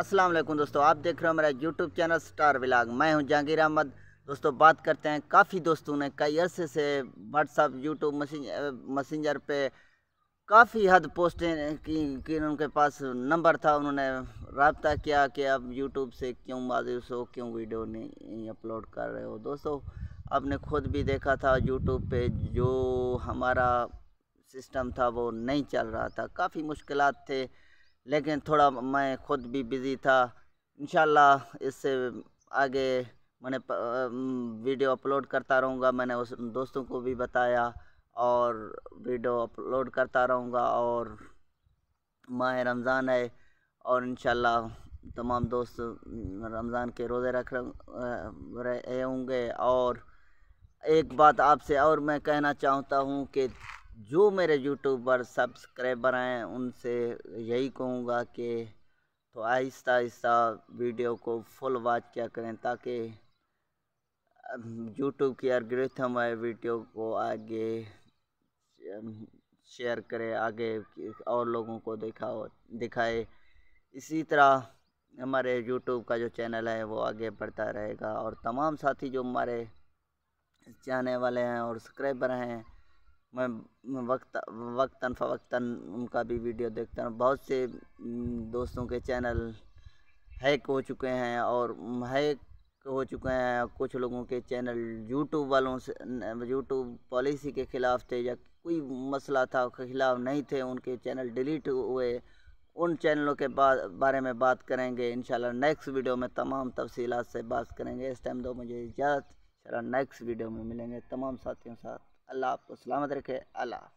अस्सलाम वालेकुम दोस्तों आप देख रहे हो मेरा यूट्यूब चैनल स्टार विलाग मैं हूं जहांगीर अहमद दोस्तों बात करते हैं काफ़ी दोस्तों ने कई अरसे से व्हाट्सअप यूट्यूब मैसेंजर पे काफ़ी हद पोस्टें की, की उनके पास नंबर था उन्होंने रबता किया कि अब यूट्यूब से क्यों माजूस हो क्यों वीडियो नहीं अपलोड कर रहे हो दोस्तों आपने खुद भी देखा था यूट्यूब पर जो हमारा सिस्टम था वो नहीं चल रहा था काफ़ी मुश्किल थे लेकिन थोड़ा मैं खुद भी बिज़ी था इन इससे आगे मैंने वीडियो अपलोड करता रहूँगा मैंने उस दोस्तों को भी बताया और वीडियो अपलोड करता रहूँगा और माह रमज़ान है और इन तमाम दोस्त रमज़ान के रोज़े रख रहे होंगे और एक बात आपसे और मैं कहना चाहता हूँ कि जो मेरे यूट्यूबर सब्सक्राइबर हैं उनसे यही कहूँगा कि तो आहिस्ता आहिस्ता वीडियो को फुल वॉच किया करें ताकि यूट्यूब की अर्ग्रिथम है वीडियो को आगे शेयर करें आगे और लोगों को दिखाओ दिखाए इसी तरह हमारे यूट्यूब का जो चैनल है वो आगे बढ़ता रहेगा और तमाम साथी जो हमारे चाहने वाले हैं और सब्सक्राइबर हैं मैं वक्त वक्ता फ़वक्ता उनका भी वीडियो देखता हूँ बहुत से दोस्तों के चैनल हैक हो चुके हैं और हैक हो चुके हैं कुछ लोगों के चैनल यूट्यूब वालों से यूट्यूब पॉलिसी के ख़िलाफ़ थे या कोई मसला था उसके खिलाफ नहीं थे उनके चैनल डिलीट हुए उन चैनलों के बारे में बात करेंगे इन नेक्स्ट वीडियो में तमाम तफसीत से बात करेंगे इस टाइम दो मुझे इजाज़त नेक्स्ट वीडियो में मिलेंगे तमाम साथियों साथ अल्लाह आपको सलामत रखे अल्लाह